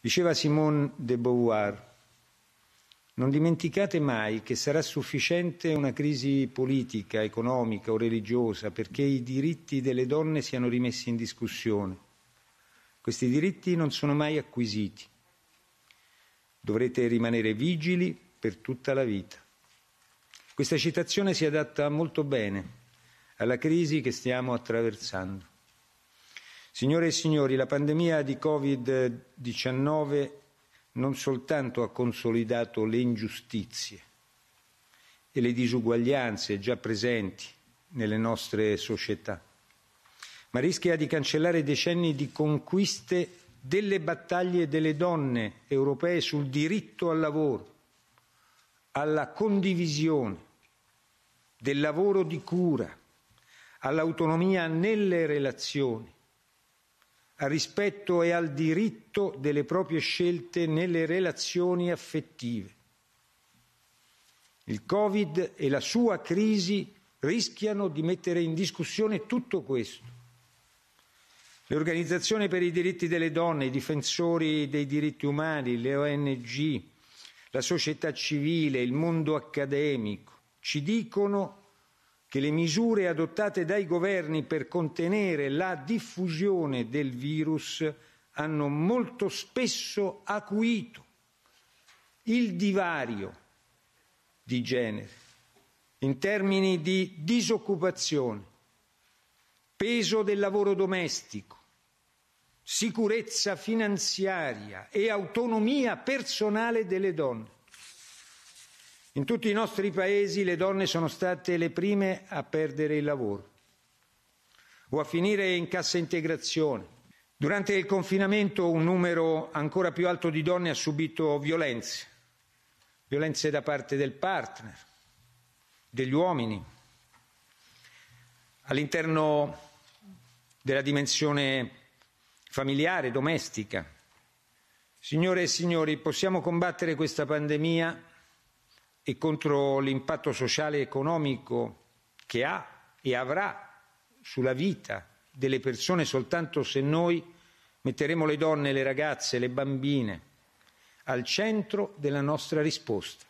Diceva Simone de Beauvoir, non dimenticate mai che sarà sufficiente una crisi politica, economica o religiosa perché i diritti delle donne siano rimessi in discussione. Questi diritti non sono mai acquisiti. Dovrete rimanere vigili per tutta la vita. Questa citazione si adatta molto bene alla crisi che stiamo attraversando. Signore e signori, la pandemia di Covid-19 non soltanto ha consolidato le ingiustizie e le disuguaglianze già presenti nelle nostre società, ma rischia di cancellare decenni di conquiste delle battaglie delle donne europee sul diritto al lavoro, alla condivisione, del lavoro di cura, all'autonomia nelle relazioni, al rispetto e al diritto delle proprie scelte nelle relazioni affettive. Il Covid e la sua crisi rischiano di mettere in discussione tutto questo. Le organizzazioni per i diritti delle donne, i difensori dei diritti umani, le ONG, la società civile, il mondo accademico ci dicono che le misure adottate dai governi per contenere la diffusione del virus hanno molto spesso acuito il divario di genere in termini di disoccupazione, peso del lavoro domestico, sicurezza finanziaria e autonomia personale delle donne. In tutti i nostri paesi le donne sono state le prime a perdere il lavoro o a finire in cassa integrazione. Durante il confinamento un numero ancora più alto di donne ha subito violenze, violenze da parte del partner, degli uomini, all'interno della dimensione familiare, domestica. Signore e signori, possiamo combattere questa pandemia e contro l'impatto sociale e economico che ha e avrà sulla vita delle persone soltanto se noi metteremo le donne, le ragazze, le bambine al centro della nostra risposta.